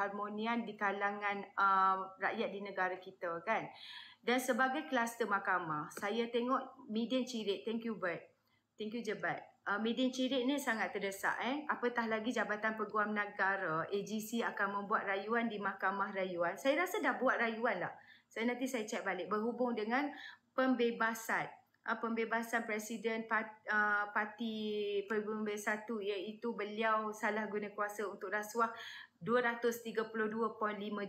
keharmonian di kalangan um, rakyat di negara kita kan. Dan sebagai kluster mahkamah, saya tengok median cirit. Thank you, Bert. Thank you, Jebat. Uh, median cirit ni sangat terdesak. Eh? Apatah lagi Jabatan Peguam Negara, AGC akan membuat rayuan di mahkamah rayuan. Saya rasa dah buat rayuan lah. Saya nanti saya cek balik berhubung dengan pembebasan uh, pembebasan presiden part, uh, parti Perbumbe 1 iaitu beliau salah guna kuasa untuk rasuah 232.5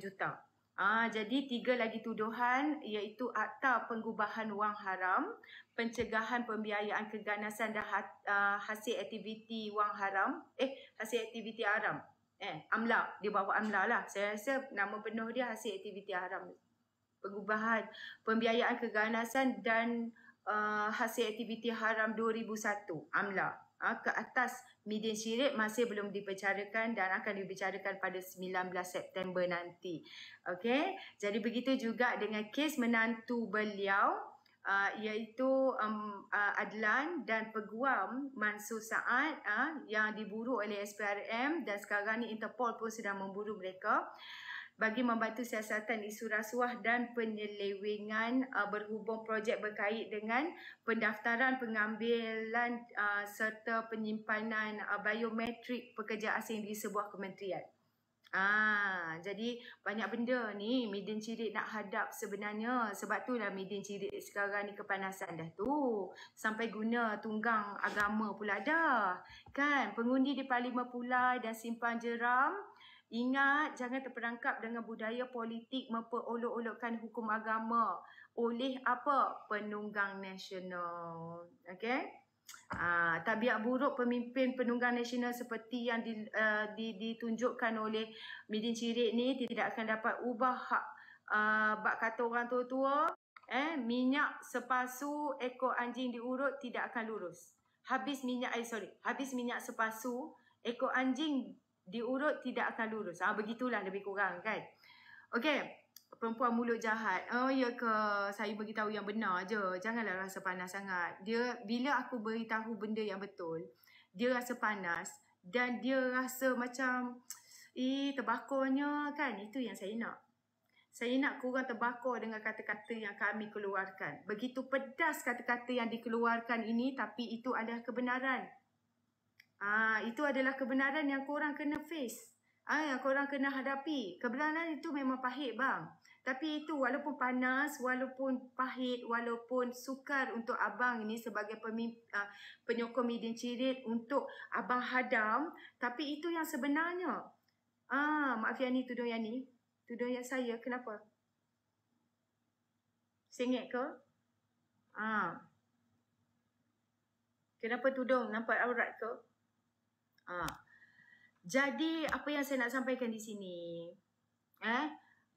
juta. Ah, jadi tiga lagi tuduhan iaitu akta pengubahan wang haram, pencegahan pembiayaan keganasan dan uh, hasil aktiviti wang haram, eh hasil aktiviti haram. Eh, amla, dia bawa amla lah. Saya rasa nama penuh dia hasil aktiviti haram. Pengubahan pembiayaan keganasan dan uh, hasil aktiviti haram 2001 AMLA uh, ke atas median syirik masih belum dibicarakan dan akan dibicarakan pada 19 September nanti. Okey. Jadi begitu juga dengan kes menantu beliau Uh, iaitu um, uh, Adlan dan Peguam Mansur Saad uh, yang diburu oleh SPRM dan sekarang ni Interpol pun sedang memburu mereka bagi membantu siasatan isu rasuah dan penyelewengan uh, berhubung projek berkait dengan pendaftaran pengambilan uh, serta penyimpanan uh, biometrik pekerja asing di sebuah kementerian. Ah, jadi banyak benda ni Medin Cirit nak hadap sebenarnya sebab tu lah Medin Cirit sekarang ni kepanasan dah tu sampai guna tunggang agama pula dah kan pengundi di parlimen pula dan simpan jeram Ingat jangan terperangkap dengan budaya politik memperolok-olokkan hukum agama oleh apa? Penunggang nasional. Okey? Aa, ah, tabiat buruk pemimpin penunggang nasional seperti yang di, uh, di, ditunjukkan oleh Midin Cirit ni tidak akan dapat ubah hak uh, bak kata orang tua-tua eh minyak sepasu ekor anjing diurut tidak akan lurus habis minyak eh, sorry habis minyak sepasu ekor anjing diurut tidak akan lurus. Ah ha, begitulah lebih kurang kan. Okey, perempuan mulut jahat. Oh ya ke, saya bagi tahu yang benar aje. Janganlah rasa panas sangat. Dia bila aku beritahu benda yang betul, dia rasa panas dan dia rasa macam eh terbakarnya kan. Itu yang saya nak. Saya nak kurang terbakar dengan kata-kata yang kami keluarkan. Begitu pedas kata-kata yang dikeluarkan ini tapi itu adalah kebenaran. Ah, itu adalah kebenaran yang korang kena face. Ah, yang korang kena hadapi. Kebenaran itu memang pahit bang. Tapi itu walaupun panas, walaupun pahit, walaupun sukar untuk abang ini sebagai pemimp, uh, ah, penyokong medium cirit untuk abang hadam. Tapi itu yang sebenarnya. Ah, Mak Fiani tuduh yang ni. Tuduh yang saya, kenapa? Sengit ke? Ah. Kenapa tudung? Nampak aurat ke? Ha. Jadi apa yang saya nak sampaikan di sini, eh,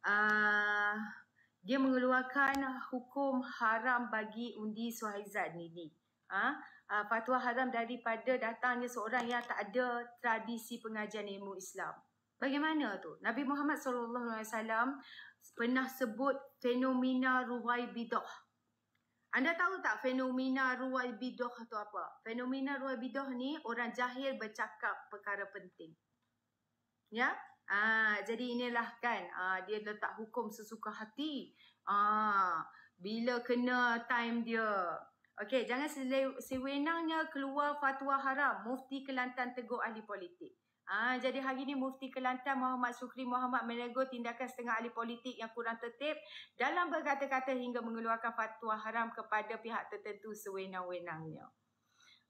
uh, dia mengeluarkan hukum haram bagi undi Suhaizad ini. Ha? Uh, fatwa haram daripada datangnya seorang yang tak ada tradisi pengajian ilmu Islam. Bagaimana tu? Nabi Muhammad SAW pernah sebut fenomena ruwai bidah. Anda tahu tak fenomena ruwai bidah tu apa? Fenomena ruwai bidah ni orang jahil bercakap perkara penting. Ya? Aa, ah, jadi inilah kan aa, ah, dia letak hukum sesuka hati. Aa, ah, bila kena time dia. Okey, jangan sewenangnya keluar fatwa haram mufti Kelantan tegur ahli politik. Ah, jadi hari ini Mufti Kelantan Muhammad Sukri Muhammad menegur tindakan setengah ahli politik yang kurang tertib dalam berkata-kata hingga mengeluarkan fatwa haram kepada pihak tertentu sewenang-wenangnya.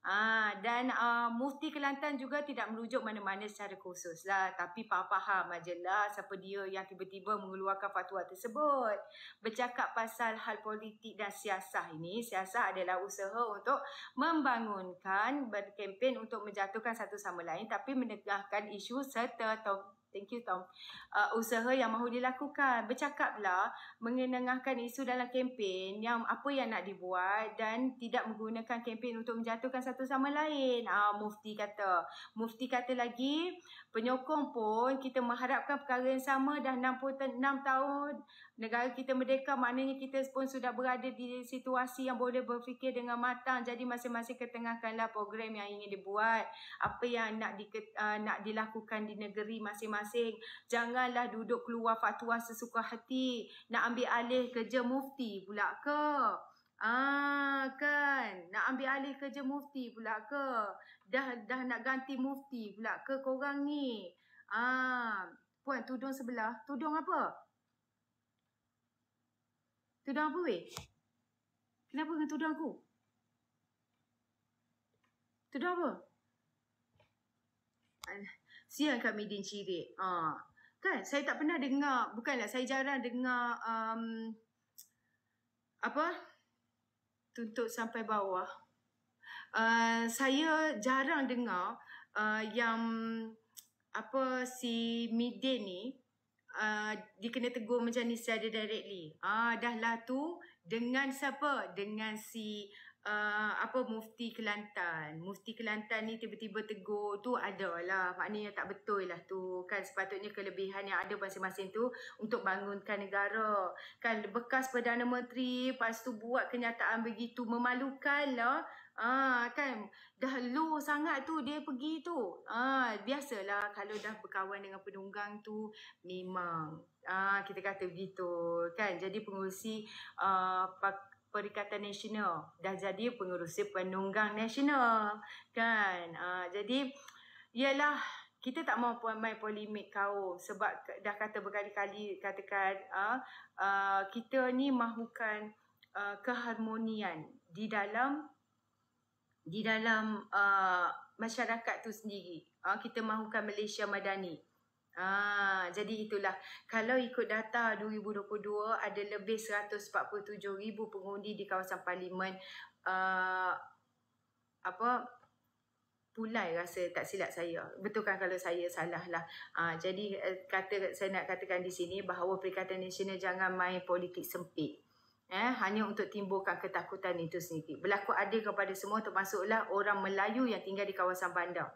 Ah dan uh, mufti Kelantan juga tidak merujuk mana-mana secara khusus lah tapi faham aja lah siapa dia yang tiba-tiba mengeluarkan fatwa tersebut. Bercakap pasal hal politik dan siasah ini, siasah adalah usaha untuk membangunkan berkempen untuk menjatuhkan satu sama lain tapi menegahkan isu serta Thank you Tom. Uh, usaha yang mahu dilakukan, bercakaplah mengenengahkan isu dalam kempen yang apa yang nak dibuat dan tidak menggunakan kempen untuk menjatuhkan satu sama lain. Ah uh, mufti kata. Mufti kata lagi, penyokong pun kita mengharapkan perkara yang sama dah 66 tahun negara kita merdeka maknanya kita pun sudah berada di situasi yang boleh berfikir dengan matang jadi masing-masing ketengahkanlah program yang ingin dibuat apa yang nak di, uh, nak dilakukan di negeri masing-masing janganlah duduk keluar fatwa sesuka hati nak ambil alih kerja mufti pula ke Ah kan nak ambil alih kerja mufti pula ke dah dah nak ganti mufti pula ke korang ni ah puan tudung sebelah tudung apa Tudung apa weh? Kenapa dengan tudung aku? Tudung apa? Sial Kak Medin cirit. Ha. Ah, kan saya tak pernah dengar, bukanlah saya jarang dengar um, apa? Tuntut sampai bawah. Uh, saya jarang dengar uh, yang apa si Midin ni uh, dia kena tegur macam ni secara directly. Ah dah lah tu dengan siapa? Dengan si uh, apa mufti Kelantan. Mufti Kelantan ni tiba-tiba tegur tu ada adalah maknanya tak betul lah tu. Kan sepatutnya kelebihan yang ada masing-masing tu untuk bangunkan negara. Kan bekas Perdana Menteri lepas tu buat kenyataan begitu memalukan lah. Ah kan dah low sangat tu dia pergi tu. Ah biasalah kalau dah berkawan dengan penunggang tu memang ah kita kata begitu kan. Jadi pengurusi ah Perikatan Nasional dah jadi pengurusi penunggang nasional kan. Ah jadi ialah kita tak mahu puan mai polemik kaum sebab dah kata berkali-kali katakan ah, ah kita ni mahukan Uh, keharmonian di dalam di dalam uh, masyarakat tu sendiri. Uh, kita mahukan Malaysia madani. Ah, jadi itulah. Kalau ikut data 2022 ada lebih ribu pengundi di kawasan parlimen uh, apa pulai rasa tak silap saya. Betulkan kalau saya salah lah. Uh, jadi eh, kata saya nak katakan di sini bahawa Perikatan Nasional jangan main politik sempit eh hanya untuk timbulkan ketakutan itu sendiri berlaku adil kepada semua termasuklah orang Melayu yang tinggal di kawasan bandar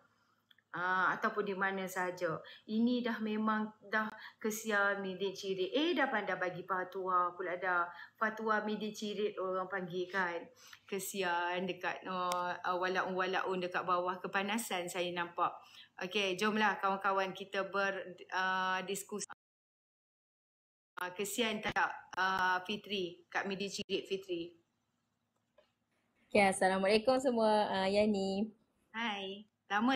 ha, ataupun di mana sahaja ini dah memang dah kesian media ciri eh dah pandai bagi fatwa pula ada fatwa media ciri orang panggil kan kesian dekat uh, ah, walaun walaun dekat bawah kepanasan saya nampak okey jomlah kawan-kawan kita berdiskusi ah, uh, uh, kesian tak uh, Fitri Kak Midi cirit Fitri. Ya, Assalamualaikum semua uh, Yani. Hai, lama